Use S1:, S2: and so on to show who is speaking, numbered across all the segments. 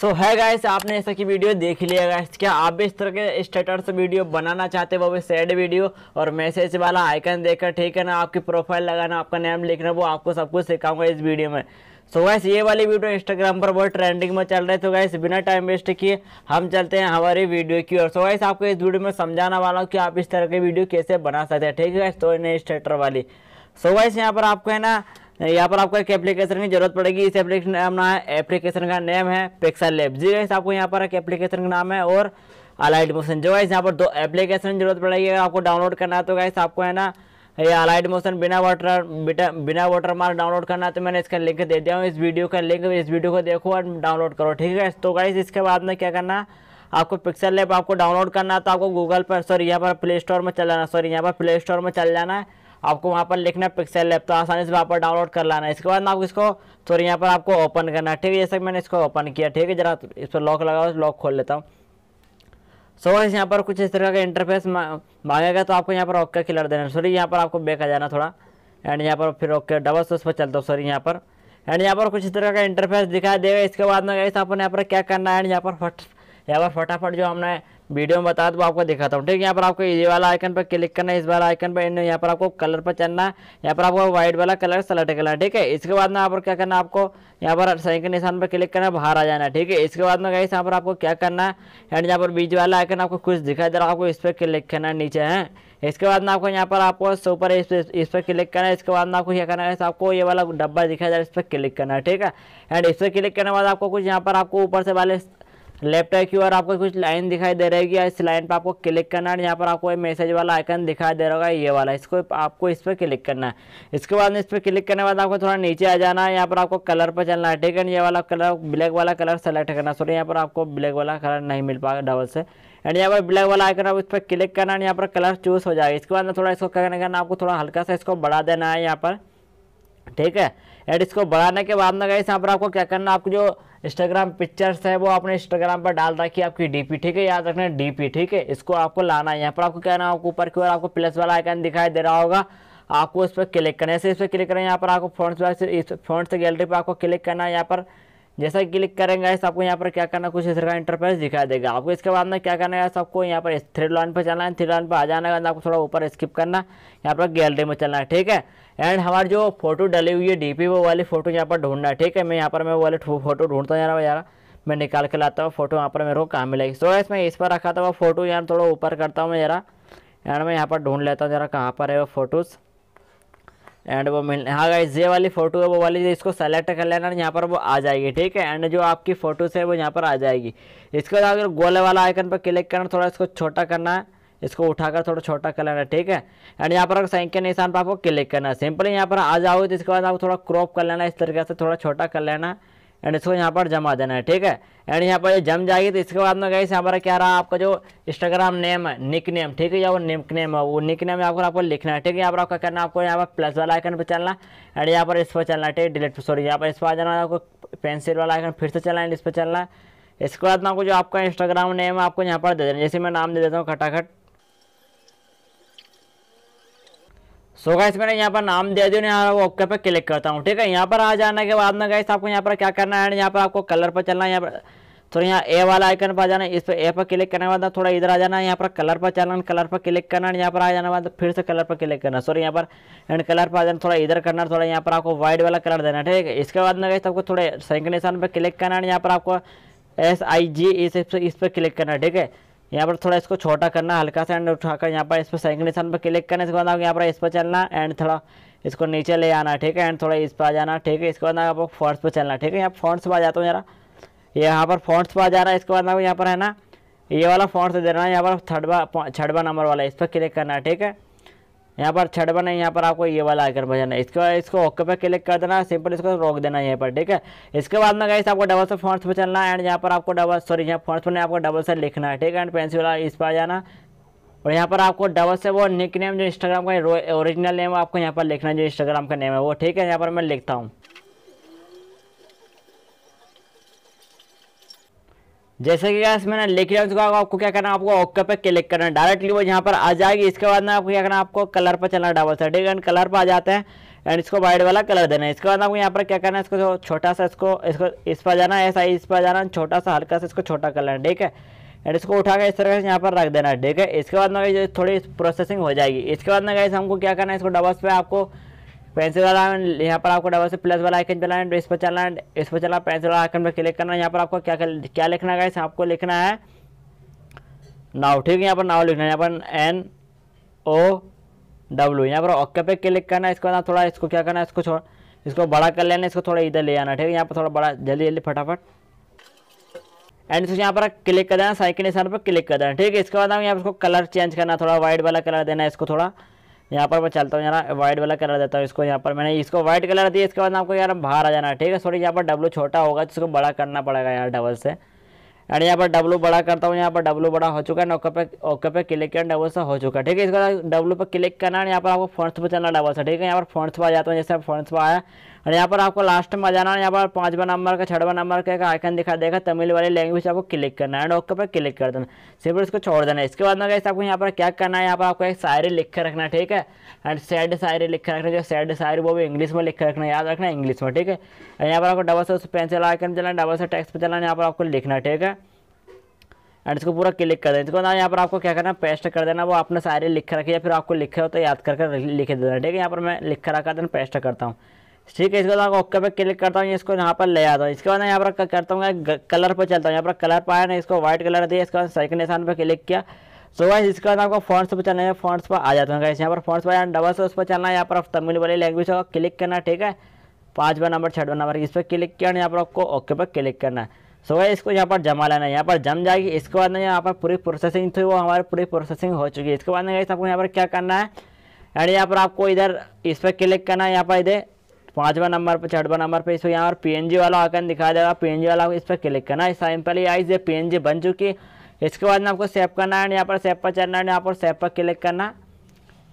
S1: सो है गाइस आपने ऐसा की वीडियो देख लिया गाइस क्या आप भी इस तरह के स्टेटस वीडियो बनाना चाहते हो वो भी सैड वीडियो और मैसेज वाला आइकन देखकर ठीक है ना आपकी प्रोफाइल लगाना आपका नेम लिखना वो आपको सब कुछ सिखाऊंगा इस वीडियो में सो so गैस ये वाली वीडियो इंस्टाग्राम पर बहुत ट्रेंडिंग में चल रहे तो गैस बिना टाइम वेस्ट किए हम चलते हैं हमारी वीडियो की ओर सो so गैस आपको इस वीडियो में समझाना वाला हूँ कि आप इस तरह की वीडियो कैसे बना सकते हैं ठीक है गैस तो इन्हें स्टेटर वाली सो so गैस यहाँ पर आपको है ना यहाँ पर आपको एक एप्लीकेशन की जरूरत पड़ेगी इस एप्लीकेशन अपना एप्लीकेशन का नेम है पिक्सल लैब जी गाइस आपको यहाँ पर एक एप्लीकेशन का नाम है और अलाइड मोशन जो गाइस यहाँ पर दो एप्लीकेशन जरूरत पड़ेगी अगर आपको डाउनलोड करना है तो गाइस आपको है ना ये अलाइड मोशन बिना वाटर बिना वाटर मार्क डाउनलोड करना है तो मैंने इसका लिंक दे दिया हूँ इस वीडियो का लिंक इस वीडियो को देखो और डाउनलोड करो ठीक है तो गाइस इसके बाद में क्या करना आपको पिक्सल लैब आपको डाउनलोड करना है तो आपको गूगल पर सॉरी यहाँ पर प्ले स्टोर में चल जाना सॉरी यहाँ पर प्ले स्टोर में चल जाना है आपको वहाँ पर लिखना पिक्सल लेप तो आसानी से वहाँ पर डाउनलोड कर लाना है इसके बाद आपको इसको थोड़ी यहाँ पर आपको ओपन करना है ठीक है जैसे मैंने इसको ओपन किया ठीक है जरा इस पर लॉक लगाओ लॉक खोल लेता हूँ सो so, यहाँ पर कुछ इस तरह का इंटरफेस मांगेगा तो आपको यहाँ पर ओके खिलर देना सॉरी यहाँ पर आपको बेक आ जाना थोड़ा एंड यहाँ पर फिर ओके डबल से उस पर चलता हूँ सॉरी यहाँ पर एंड यहाँ पर कुछ इस तरह का इंटरफेस दिखाई देगा इसके बाद में गई आपको यहाँ पर क्या करना है एंड यहाँ पर फट यहाँ पर फटाफट जो हमने वीडियो में बता दो आपको दिखाता हूँ ठीक है यहाँ पर आपको ये वाला आइकन पर क्लिक करना है इस वाला आइकन पर यहाँ पर आपको कलर पर चलना है यहाँ पर आपको व्हाइट वाला कलर सेलेक्ट करना है ठीक है इसके बाद में यहाँ पर क्या करना है आपको यहाँ पर सही के निशान पर क्लिक करना है बाहर आ जाना ठीक है इसके बाद में गाइस यहाँ पर आपको क्या करना है एंड यहाँ पर बीच वाला आइकन आपको कुछ दिखाई दे रहा है आपको इस पर क्लिक करना है नीचे है इसके बाद में आपको यहाँ पर आपको सुपर इस पर इस पर क्लिक करना है इसके बाद में आपको क्या करना है आपको ये वाला डब्बा दिखाई दे रहा है इस पर क्लिक करना है ठीक है एंड इस पर क्लिक करने के बाद आपको कुछ यहाँ पर आपको ऊपर से वाले लेफ्ट आई ओर आपको कुछ लाइन दिखाई दे रहेगी इस लाइन पर आपको क्लिक करना है यहाँ पर आपको एक मैसेज वाला आइकन दिखाई दे रहा होगा ये वाला इसको आपको इस पर क्लिक करना है इसके बाद में इस पर क्लिक करने के बाद आपको थोड़ा नीचे आ जाना है यहाँ पर आपको कलर पर चलना है ठीक है ये वाला कलर ब्लैक वाला कलर सेलेक्ट करना सॉरी यहाँ पर आपको ब्लैक वाला कलर नहीं मिल पाएगा डबल से एंड यहाँ पर ब्लैक वाला आइकन आप इस पर क्लिक करना है यहाँ पर कलर चूज़ हो जाएगा इसके बाद थोड़ा इसको करने करना आपको थोड़ा हल्का सा इसको बढ़ा देना है यहाँ पर ठीक है एंड इसको बढ़ाने के बाद में गई यहाँ पर आपको क्या करना आपको जो इंस्टाग्राम पिक्चर्स है वो आपने इंस्टाग्राम पर डाल रखी है आपकी डीपी ठीक है याद रखना डीपी ठीक है इसको आपको लाना है यहाँ पर आपको कहना ना ऊपर की ओर आपको प्लस वाला आइकन दिखाई दे रहा होगा आपको इस पर क्लिक करना है इस पर क्लिक करें यहाँ पर आपको फ्रंट से फ्रंट से गैलरी पर आपको क्लिक करना है यहाँ पर जैसा क्लिक करेंगे ऐसे आपको यहाँ पर क्या करना कुछ इस तरह का इंटरफेस दिखाई देगा आपको इसके बाद में क्या करना है सबको यहाँ पर थ्री लाइन पर चलना है थ्री लाइन पर आ जाना है आपको थोड़ा ऊपर स्किप करना यहाँ पर गैलरी में चलना है ठीक है एंड हमारी जो फोटो डली हुई है डीपी वो वाली फ़ोटो यहाँ पर ढूंढना है ठीक है मैं यहाँ पर मैं वो फोटो ढूंढता जा रहा हूँ यार मैं निकाल के लाता हूँ फोटो यहाँ पर मेरे को कहाँ मिलेगी सो so, मैं इस पर रखा था वो फोटो यार थोड़ा ऊपर करता हूँ मैं ज़रा एंड मैं यहाँ पर ढूंढ लेता हूँ ज़रा कहाँ पर है वो फ़ोटोज़ एंड वो मिल हाँ गाइज ये वाली फ़ोटो है वो वाली इसको सेलेक्ट कर लेना यहाँ पर वो आ जाएगी ठीक है एंड जो आपकी फ़ोटोज़ है वो यहाँ पर आ जाएगी इसके बाद अगर गोले वाला आइकन पर क्लिक करना थोड़ा इसको छोटा करना है इसको उठाकर थोड़ा छोटा कर लेना ठीक है एंड यहाँ पर संख्या निशान पर आपको क्लिक करना है सिंपली यहाँ पर आ जाओगे तो इसके बाद आपको थोड़ा क्रॉप कर लेना इस तरीके से थोड़ा छोटा कर लेना एंड इसको यहाँ पर जमा देना है ठीक है एंड यहाँ पर जम जाएगी तो इसके बाद में गई पर क्या रहा आपका जो इंस्टाग्राम नेम है निक नेम ठीक है या वो निक नेम है वो निक नेम आपको आपको लिखना है ठीक है यहाँ पर आपका करना आपको यहाँ पर प्लस वाला आइकन पर चलना एंड यहाँ पर इस पर चलना है ठीक है डिलीट सॉरी यहाँ पर इस पर आ जाना आपको पेंसिल वाला आइकन फिर से चलना है इस पर चलना है इसके बाद में आपको जो आपका इंस्टाग्राम नेम है आपको यहाँ पर दे देना जैसे मैं नाम दे देता हूँ खटाखट सो गाइस मैंने यहाँ पर नाम दे दिया यहाँ पर ओके पर क्लिक करता हूँ ठीक है यहाँ पर आ जाने के बाद में गाइस आपको यहाँ पर क्या करना है यहाँ पर आपको कलर पर चलना है यहाँ पर थोड़ा यहाँ ए वाला आइकन पर आ जाना इस पर ए पर क्लिक करने के बाद थोड़ा इधर आ जाना है यहाँ पर कलर पर चलना कलर पर क्लिक करना है यहाँ पर आ जाने बाद फिर से कलर पर क्लिक करना सॉरी यहाँ पर एंड कलर पर आ जाना थोड़ा इधर करना थोड़ा यहाँ पर आपको व्हाइट वाला कलर देना ठीक है इसके बाद में गाइस आपको थोड़े निशान पर क्लिक करना है यहाँ पर आपको एस आई जी इस पर क्लिक करना ठीक है यहाँ पर थोड़ा इसको छोटा करना हल्का सा एंड उठाकर यहाँ पर इस पर सेकंड निशान पर क्लिक करने इसके बाद आपको यहाँ पर इस पर चलना एंड थोड़ा इसको नीचे ले आना ठीक है एंड थोड़ा इस पर आ जाना ठीक है इसके बाद आपको फॉन्ट्स पर चलना ठीक है यहाँ फॉन्ट्स पर आ जाता हूँ जरा यहाँ पर फोनस पर आ जा रहा है इसके बाद आपको यहाँ पर है ना ये वाला फॉन्ट्स दे देना यहाँ पर थर्डवा छठवा नंबर वाला इस पर क्लिक करना ठीक है यहाँ पर छठ बना यहाँ पर आपको ये वाला आइकन बजाना है इसके बाद इसको ओके पे क्लिक कर देना सिंपल इसको रोक देना है यहाँ पर ठीक है इसके बाद में गाइस आपको डबल से फॉन्ट्स पे चलना है एंड यहाँ पर आपको डबल सॉरी यहाँ पर नहीं आपको डबल से लिखना है ठीक है एंड पेंसिल वाला इस पर जाना और यहाँ पर आपको डबल से वो निक नेम जो इंस्टाग्राम का ओरिजिनल नेम आपको यहाँ पर लिखना है जो इंस्टाग्राम का नेम है वो ठीक है यहाँ पर मैं लिखता हूँ जैसे कि गैस मैंने लिख लिया चुका होगा आपको क्या करना है आपको ओके पे क्लिक करना है डायरेक्टली वो यहाँ पर आ जाएगी इसके बाद में आपको क्या करना है आपको कलर पर चलना डबल ठीक एंड कलर पर आ जाते हैं एंड इसको वाइट वाला कलर देना है इसके बाद आपको यहाँ पर क्या करना है इसको छोटा सा इसको इसको इस पर जाना है ऐसा इस पर जाना छोटा सा हल्का सा इसको छोटा करना है ठीक है एंड इसको उठा कर इस तरह से यहाँ पर रख देना है ठीक है इसके बाद में थोड़ी प्रोसेसिंग हो जाएगी इसके बाद में गैस हमको क्या करना है इसको डबल्स पर आपको पेंसिल वाला यहाँ पर आपको डबल से प्लस वाला आइकन चलाना है इस पर चलना है इस पर चलना पेंसिल वाला आइकन पर क्लिक करना है यहाँ पर आपको क्या क्या लिखना है आपको लिखना है नाव ठीक है यहाँ पर नाव लिखना है यहाँ पर एन ओ डब्ल्यू यहाँ पर ओके पे क्लिक करना है इसके बाद थोड़ा इसको क्या करना है इसको छोड़ इसको बड़ा कर लेना इसको थोड़ा इधर ले आना ठीक है यहाँ पर थोड़ा बड़ा जल्दी जल्दी फटाफट एंड यहाँ पर क्लिक कर देना साइकिल निशान पर क्लिक कर देना ठीक है इसके बाद हम यहाँ पर इसको कलर चेंज करना थोड़ा वाइट वाला कलर देना है इसको थोड़ा यहाँ पर मैं चलता हूँ यार वाइट वाला कलर देता हूँ इसको यहाँ पर मैंने इसको व्हाइट कलर दिया इसके बाद आपको यार बाहर आ जाना है ठीक है सॉरी यहाँ पर डब्लू छोटा होगा तो बड़ा करना पड़ेगा यार डबल से एंड यहाँ पर डब्लू बड़ा करता हूँ यहाँ पर डब्लू बड़ा हो चुका है ओके पे ओके पे क्लिक करना डबल से हो चुका है ठीक है इसके बाद डब्लू पर क्लिक करना है यहाँ पर आपको फॉन्ट्स पर चलना डबल से ठीक है यहाँ पर फॉन्ट्स पर आ जाता हूँ जैसे फॉन्ट्स पर आया और यहाँ पर आपको लास्ट में आ जाना है यहाँ पर पाँचवा नंबर का छठवा नंबर का एक आइकन दिखा देगा तमिल वाली लैंग्वेज आपको क्लिक करना है एंड ओके पर क्लिक कर देना सिर्फ इसको छोड़ देना है इसके बाद में कैसे आपको यहाँ पर क्या करना है यहाँ पर आपको एक शायरी लिख कर रखना है ठीक है एंड सैड शायरी लिख कर रखना जो सैड शायरी वो भी इंग्लिश में लिख कर रखना याद रखना इंग्लिश में ठीक है यहाँ पर आपको डबल से उस पेंसिल आइकन चलाना चलाना डबल से टेक्स पर चलाना यहाँ पर आपको लिखना ठीक है एंड इसको पूरा क्लिक कर देना इसको ना यहाँ पर आपको क्या करना है पेस्ट कर देना वो आपने सारे लिख कर रखे या फिर आपको लिखे हो तो याद करके लिख देना ठीक है यहाँ पर मैं लिख कर रखा देना पेस्ट करता हूँ ठीक है इसके बाद ओके पे क्लिक करता हूँ इसको यहाँ पर ले आता हूँ इसके बाद यहाँ पर करता हूँ कलर पर चलता हूँ यहाँ पर कलर पर आया ना इसको व्हाइट कलर दिया इसके बाद सेकंड निशान पर क्लिक किया सो गाइस इसके बाद आपको फॉन्ट्स पर चलना है फॉन्ट्स पर आ जाता हूँ गाइस यहाँ पर फॉन्ट्स पर डबल से उस पर चलना है यहाँ पर तमिल वाली लैंग्वेज होगा क्लिक करना ठीक है पाँचवा नंबर छठवा नंबर इस पर क्लिक किया यहाँ पर आपको ओके पर क्लिक करना है सो so, इसको यहाँ पर जमा लेना है यहाँ पर जम जाएगी इसके बाद यहाँ पर पूरी प्रोसेसिंग थी वो हमारी पूरी प्रोसेसिंग हो चुकी है इसके बाद गाइस आपको यहाँ पर क्या करना है एंड यहाँ पर आपको इधर इस पर क्लिक करना है यहाँ पर इधर पाँचवा नंबर पर छठवा नंबर पर इसको यहाँ पर जी वाला देगा पी एन जी वाला इस पर क्लिक करना है ही आइज ये जी बन चुकी है इसके बाद में आपको सेव करना है यहाँ पर सेव पर चलना है यहाँ पर सेव पर क्लिक करना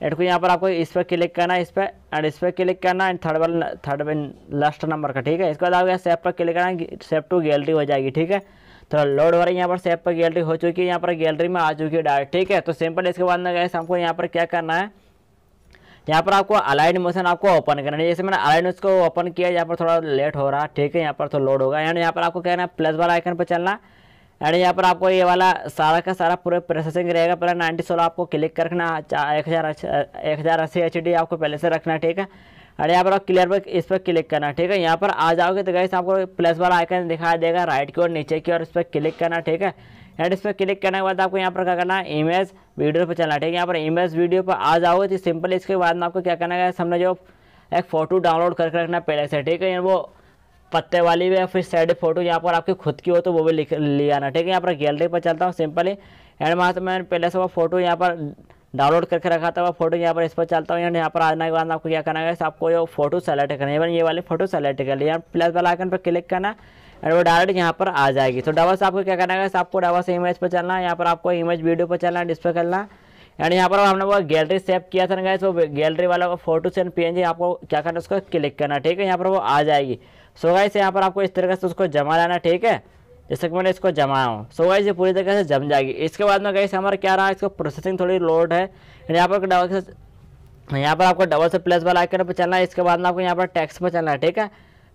S1: एड को यहाँ पर आपको इस पर क्लिक करना है इस पर एंड इस पर क्लिक करना एंड थर्ड वाला थर्ड लास्ट नंबर का ठीक है इसके बाद आपको सेप पर क्लिक करना सेप टू गैलरी हो जाएगी ठीक है थोड़ा लोड हो रहा है यहाँ पर सेप पर गैलरी हो चुकी है यहाँ पर गैलरी में आ चुकी है डायरेक्ट ठीक है तो सिंपल इसके बाद में गए हमको यहाँ पर क्या करना है यहाँ पर आपको अलाइन मोशन आपको ओपन करना है जैसे मैंने अलाइन उसको ओपन किया यहाँ पर थोड़ा लेट हो रहा है ठीक है यहाँ पर थोड़ा तो लोड होगा एंड यहाँ पर आपको क्या है प्लस वाला आइकन पर चलना एंड यहाँ पर आपको ये वाला सारा का सारा पूरा प्रोसेसिंग रहेगा पहले नाइन्टी सोलह आपको क्लिक कर रखना एक हज़ार एक हज़ार अस्सी एच डी आपको पहले से रखना ठीक है एंड यहाँ पर आप क्लियर पर इस पर क्लिक करना ठीक है यहाँ पर आ जाओगे तो गैस आपको प्लस वाला आइकन दिखाई देगा राइट की ओर नीचे की ओर इस पर क्लिक करना ठीक है एंड इस पर क्लिक करने के बाद आपको यहाँ पर क्या करना है इमेज वीडियो पर चलना ठीक है यहाँ पर इमेज वीडियो पर आ जाओगे तो सिंपल इसके बाद में आपको क्या करना है सामने जो एक फ़ोटो डाउनलोड करके रखना पहले से ठीक है वो पत्ते वाली भी या फिर साइड फोटो यहाँ पर आपकी खुद की हो तो वो भी लिख ले आना ठीक है यहाँ पर गैलरी पर चलता हूँ सिंपली एंड वहाँ से मैंने पहले से वो फोटो यहाँ पर डाउनलोड करके रखा था वो फोटो यहाँ पर इस पर चलता हूँ एंड यहाँ पर आने के बाद आपको क्या करना है आपको जो फोटो सेलेक्ट करना है ये वाली फोटो सेलेक्ट कर लिया प्लस वाला आइकन पर क्लिक करना और वो डायरेक्ट यहाँ पर आ जाएगी तो डबल से आपको क्या करना है आपको डबल से इमेज पर चलना है यहाँ पर आपको इमेज वीडियो पर चलना है डिस्प्ले करना एंड यहाँ पर हमने वो गैलरी सेव किया था ना तो गैलरी वाला वो फोटो एंड पी आपको क्या करना है उसको क्लिक करना ठीक है यहाँ पर वो आ जाएगी सो so से यहाँ पर आपको इस तरीके से उसको जमा लाना ठीक है जैसे कि मैंने इसको जमाया हूँ सो गाइस से पूरी तरीके से जम जाएगी इसके बाद में गई से हमारा क्या रहा इसको प्रोसेसिंग थोड़ी लोड है एंड यहाँ पर डबल से यहाँ पर आपको डबल से प्लस वाला आइकन पर चलना है इसके बाद में आपको यहाँ पर टैक्स पर चलना है ठीक है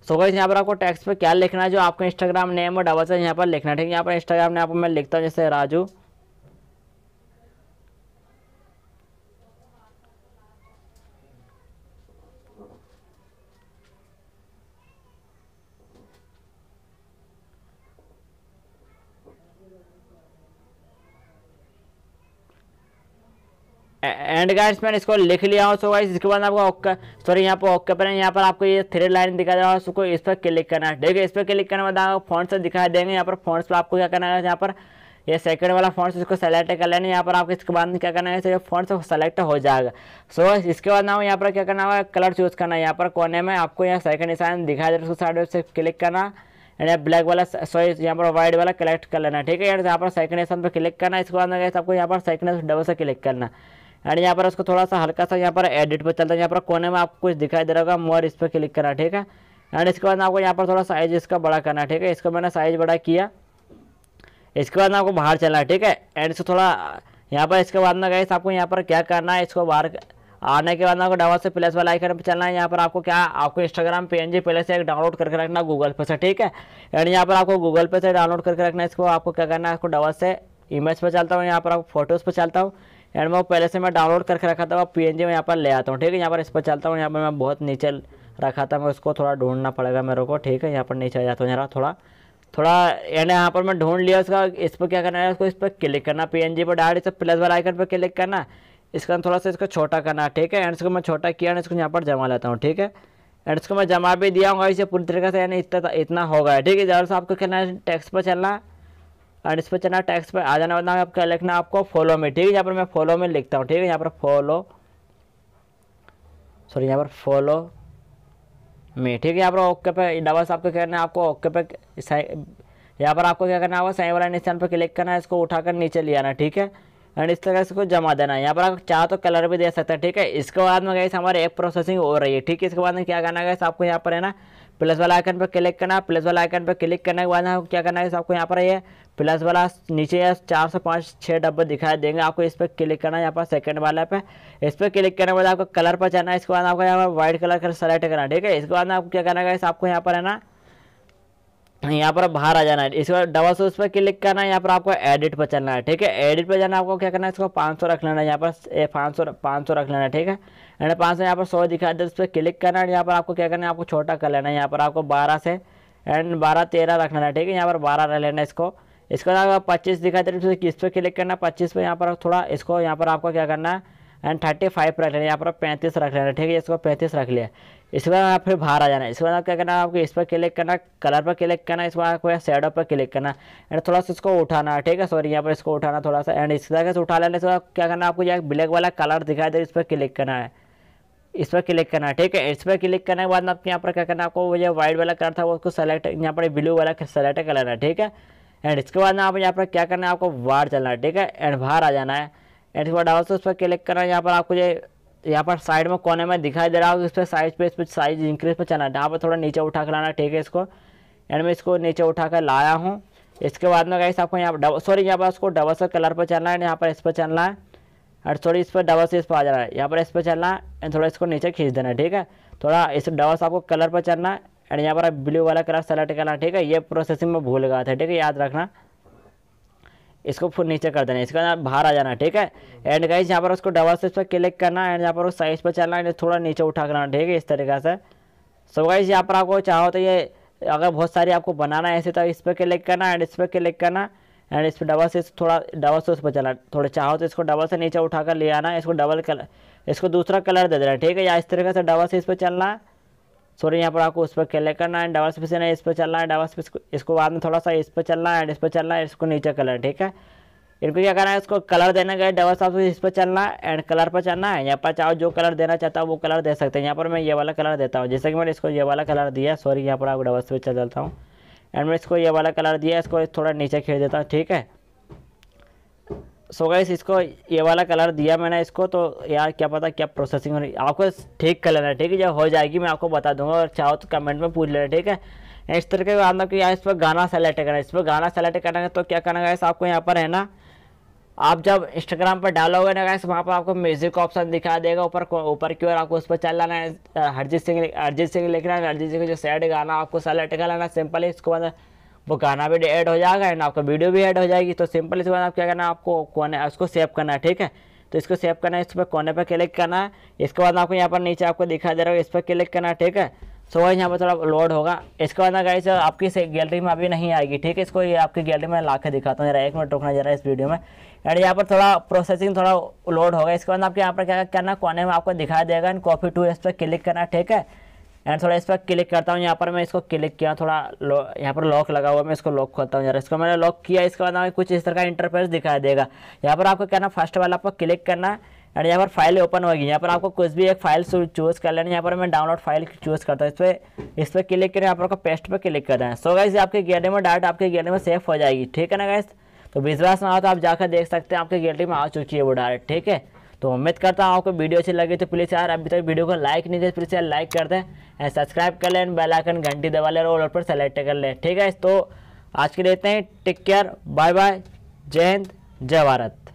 S1: सो गाइस यहाँ पर आपको टेक्स्ट पे क्या लिखना है जो आपका इंस्टाग्राम नेम और डबल से यहाँ पर लिखना है ठीक है यहाँ पर इंस्टाग्राम ने आपको मैं लिखता हूँ जैसे राजू एंड गाइस मैंने इसको लिख लिया हूँ सो गाइस इसके बाद आपको सॉरी यहाँ पर ओके पर यहाँ पर आपको ये थ्री लाइन दिखा रहा है उसको इस पर क्लिक करना है ठीक है इस पर क्लिक करने के बाद आपको फोन तो से दिखाई देंगे यहाँ पर फोन पर आपको क्या करना है यहाँ पर ये सेकंड वाला फोन इसको सेलेक्ट कर लेना यहाँ पर आपको इसके बाद क्या करना है फोन फॉन्ट सेलेक्ट हो जाएगा सो so, इसके बाद ना यहाँ पर क्या करना होगा कलर चूज करना है यहाँ पर कोने में आपको यहाँ सेकंड निशान दिखाई दे रहा है साइड से क्लिक करना एंड ब्लैक वाला सॉरी यहाँ पर वाइट वाला कलेक्ट कर लेना ठीक है यहाँ पर सेकंड निशान पर क्लिक करना इसके बाद आपको यहाँ पर सेकंड डबल से क्लिक करना एंड यहाँ पर उसको थोड़ा सा हल्का सा यहाँ पर एडिट पर चलता है यहाँ पर कोने में आपको कुछ दिखाई दे रहा होगा मोर इस पर क्लिक करना ठीक है एंड इसके बाद आपको यहाँ पर थोड़ा साइज इसका बड़ा करना ठीक है इसको मैंने साइज बड़ा किया इसके बाद आपको बाहर चलना है ठीक है एंड इसको थोड़ा यहाँ पर इसके बाद में गए आपको यहाँ पर क्या करना है इसको बाहर आने के बाद आपको डबल से प्लस वाला आइकन पर चलना है यहाँ पर आपको क्या आपको इंस्टाग्राम पे एन जी पहले से एक डाउनलोड करके रखना गूगल पे से ठीक है एंड यहाँ पर आपको गूगल पे से डाउनलोड करके रखना है इसको आपको क्या करना है आपको डबल से इमेज पर चलता हूँ यहाँ पर आपको फोटोज़ पर चलता हूँ एंड मैं पहले से मैं डाउनलोड करके रखा था वो पी एन जी में यहाँ पर ले आता हूँ ठीक है यहाँ पर इस पर चलता हूँ यहाँ पर मैं बहुत नीचे रखा था मैं उसको थोड़ा ढूंढना पड़ेगा मेरे को ठीक है यहाँ पर नीचे जाता हूँ जरा थोड़ा थोड़ा एंड यहाँ पर मैं ढूंढ लिया उसका इस पर क्या करना है उसको इस पर क्लिक करना पी एन जी पर डायरेक्ट से प्लस वाला आइकन पर क्लिक करना इसका थोड़ा सा इसको छोटा करना ठीक है एंड इसको मैं छोटा किया एंड इसको यहाँ पर जमा लेता हूँ ठीक है एंड इसको मैं जमा भी दिया हूँ इसे पूरी तरीके से यानी इतना इतना होगा ठीक है ज़्यादा से आपको कहना है टैक्स पर चलना है एंड इस पर चलना टैक्स पर आ जाना बता आपका लिखना आपको फॉलो में ठीक है यहाँ पर मैं फॉलो में लिखता हूँ ठीक है यहाँ पर फॉलो सॉरी यहाँ पर फॉलो में ठीक है यहाँ पर ओके पे डबल्स आपको क्या करना है आपको ओके पे यहाँ पर आपको क्या करना होगा सही वाला निशान पर क्लिक करना है इसको उठाकर नीचे ले आना ठीक है एंड इस तरह से इसको जमा देना है यहाँ पर आप चाहे तो कलर भी दे सकते हैं ठीक है इसके बाद में गए हमारे एक प्रोसेसिंग हो रही है ठीक है इसके बाद में क्या करना है आपको यहाँ पर है ना प्लस वाला आइकन पर क्लिक करना प्लस वाला आइकन पर क्लिक करने के बाद क्या करना है आपको यहाँ पर ये प्लस वाला नीचे चार से पाँच छः डब्बे दिखाई देंगे आपको इस पर क्लिक करना है यहाँ पर सेकंड वाला पे इस पर क्लिक करने के बाद आपको कलर पर जाना है इसके बाद आपको यहाँ पर व्हाइट कलर कर सेलेक्ट करना ठीक है इसके बाद आपको क्या करना है आपको यहाँ पर है ना यहाँ पर बाहर आ जाना है इसके बाद डबल सो उस पर क्लिक करना है यहाँ पर आपको एडिट पर चलना है ठीक है एडिट पर जाना आपको क्या करना है इसको पाँच सौ रख लेना है यहाँ पर पाँच सौ पाँच सौ रख लेना है ठीक है एंड पाँच यहाँ पर सौ दिखा दे उस पर क्लिक करना है यहाँ पर आपको क्या करना है आपको छोटा कर लेना है यहाँ पर आपको बारह से एंड बारह तेरह रखना है ठीक है यहाँ पर बारह रह लेना इसको इसके बाद आपको पच्चीस दिखा दे रही किस पर क्लिक करना है पच्चीस पर यहाँ पर थोड़ा इसको यहाँ पर आपको क्या करना है एंड थर्टी फाइव पर रख लेना यहाँ पर पैंतीस रख लेना ठीक है इसको पैंतीस रख लिया इसके बाद आप फिर बाहर आ जाना इसके बाद क्या करना है आपको इस पर क्लिक करना कलर पर क्लिक करना इसके बाद आपको शेडो पर क्लिक करना एंड थोड़ा सा इसको उठाना है ठीक है सॉरी यहाँ पर इसको उठाना थोड़ा सा एंड इस तरह से उठा इसके बाद क्या करना आपको यहाँ ब्लैक वाला कलर दिखाई दे इस पर क्लिक करना है इस पर क्लिक करना है ठीक है इस पर क्लिक करने के बाद आपको यहाँ पर क्या करना है आपको जो वाइट वाला कलर था वो उसको सेलेक्ट यहाँ पर ब्लू वाला सेलेक्ट कर लेना है ठीक है एंड इसके बाद में आप यहाँ पर क्या करना है आपको बाहर चलना है ठीक है एंड बाहर आ जाना है एंड इसके बाद उस पर क्लिक करना है यहाँ पर आपको जो यहाँ पर साइड में कोने में दिखाई दे रहा होगा इस पर साइज पे इस पर साइज इंक्रीज पर चलना है यहाँ पर थोड़ा नीचे उठा कर लाना ठीक है इसको एंड मैं इसको नीचे उठा कर लाया हूँ इसके बाद में गाइस आपको यहाँ पर सॉरी यहाँ पर उसको डबल से कलर पर चलना है यहाँ पर इस पर चलना है और थोड़ी इस पर डबल से इस पर आ जाना है यहाँ पर इस पर चलना एंड थोड़ा इसको नीचे खींच देना ठीक है थोड़ा इस डबल से आपको कलर पर चलना एंड यहाँ पर आप ब्लू वाला कलर सेलेक्ट करना ठीक है ये प्रोसेसिंग में भूल गया था ठीक है याद रखना इसको फिर नीचे कर देना इसके बाद बाहर आ जाना ठीक है एंड गाइस यहाँ पर उसको डबल से इस पर क्लिक करना एंड यहाँ पर उस साइज पर चलना एंड थोड़ा नीचे उठा करना ठीक है इस तरीके से सो गाइस यहाँ पर आपको चाहो तो ये अगर बहुत सारी आपको बनाना है ऐसे तो इस पर क्लिक करना एंड इस पर क्लिक करना एंड इस पर डबल से थोड़ा डबल से उस पर चला थोड़ा चाहो तो इसको डबल से नीचे उठाकर ले आना इसको डबल कलर इसको दूसरा कलर दे देना ठीक है या इस तरीके से डबल से इस पर चलना है सॉरी यहाँ पर आपको उस पर क्लिक करना है डबल से नहीं इस पर चलना है डबल स्पेस इसको बाद में थोड़ा सा इस पर चलना है एंड इस पर चलना है इसको नीचे कलर ठीक है इनको क्या करना है इसको कलर देना गए डबल साफ इस पर चलना है एंड कलर पर चलना है यहाँ पर चाहो जो कलर देना चाहता हूँ वो कलर दे सकते हैं यहाँ पर मैं ये वाला कलर देता हूँ जैसे कि मैंने इसको ये वाला कलर दिया सॉरी यहाँ पर आपको डबल से चल जाता हूँ एंड मैं इसको ये वाला कलर दिया इसको थोड़ा नीचे खींच देता हूँ ठीक है सो so गाइस इसको ये वाला कलर दिया मैंने इसको तो यार क्या पता क्या प्रोसेसिंग हो रही आपको ठीक कर लेना ठीक है जब हो जाएगी मैं आपको बता दूंगा और चाहो तो कमेंट में पूछ लेना ठीक है इस तरीके का मतलब कि यार इस पर गाना सेलेक्ट करना है इस पर गाना सेलेक्ट करना है तो क्या करना गाइस आपको यहाँ पर है ना आप जब इंस्टाग्राम पर डालोगे ना गाइस वहाँ पर आपको म्यूजिक का ऑप्शन दिखा देगा ऊपर ऊपर की ओर आपको उस पर चलाना है हरजीत सिंह अरिजीत सिंह लिखना है अरजीत सिंह जो सैड गाना आपको सेलेक्ट कर लेना सिंपल है इसको मतलब वो गाना भी ऐड हो जाएगा एंड आपका वीडियो भी ऐड हो जाएगी तो सिंपल इसके बाद आप क्या करना है आपको कोने उसको सेव करना है ठीक है तो इसको सेव करना है इस पर कोने पर क्लिक करना है इसके बाद आपको यहाँ पर नीचे आपको दिखा दे रहा है इस पर क्लिक करना है ठीक है सो वही यहाँ पर थोड़ा लोड होगा इसके बाद ना गाइस आपकी गैलरी में अभी नहीं आएगी ठीक है इसको ये आपकी गैलरी में ला के दिखाता हूँ जरा एक मिनट रुकना जरा इस वीडियो में एंड यहाँ पर थोड़ा प्रोसेसिंग थोड़ा लोड होगा इसके बाद आपके यहाँ पर क्या करना कोने में आपको दिखाई देगा एंड कॉपी टू इस पर क्लिक करना ठीक है एंड थोड़ा इस पर क्लिक करता हूँ यहाँ पर मैं इसको क्लिक किया थोड़ा यहाँ पर लॉक लगा हुआ मैं इसको लॉक खोलता हूँ जरा इसको मैंने लॉक किया इसके बाद कुछ इस तरह का इंटरफेस दिखाई देगा यहाँ पर आपको क्या फर्स्ट वाला आपको क्लिक करना है एंड यहाँ पर फाइल ओपन होगी यहाँ पर आपको कुछ भी एक फाइल चूज़ कर लेना यहाँ पर मैं डाउनलोड फाइल चूज़ करता हूँ इस पर इस पर क्लिक करें यहाँ पर आपको पेस्ट पर क्लिक कर दें सो गाइस आपके गैलरी में डायरेक्ट आपके गैलरी में सेफ हो जाएगी ठीक है ना गाइस तो विश्वास ना हो तो आप जाकर देख सकते हैं आपके गैलरी में आ चुकी है वो डायरेक्ट ठीक है तो उम्मीद करता हूँ आपको वीडियो अच्छी लगी तो प्लीज़ यार अभी तक वीडियो को लाइक नहीं दे प्लीज़ यार लाइक कर दें एंड सब्सक्राइब कर लें बेल आइकन घंटी दबा लें और पर सेलेक्ट कर लें ठीक है तो आज के लिए इतना ही टेक केयर बाय बाय जय हिंद जय भारत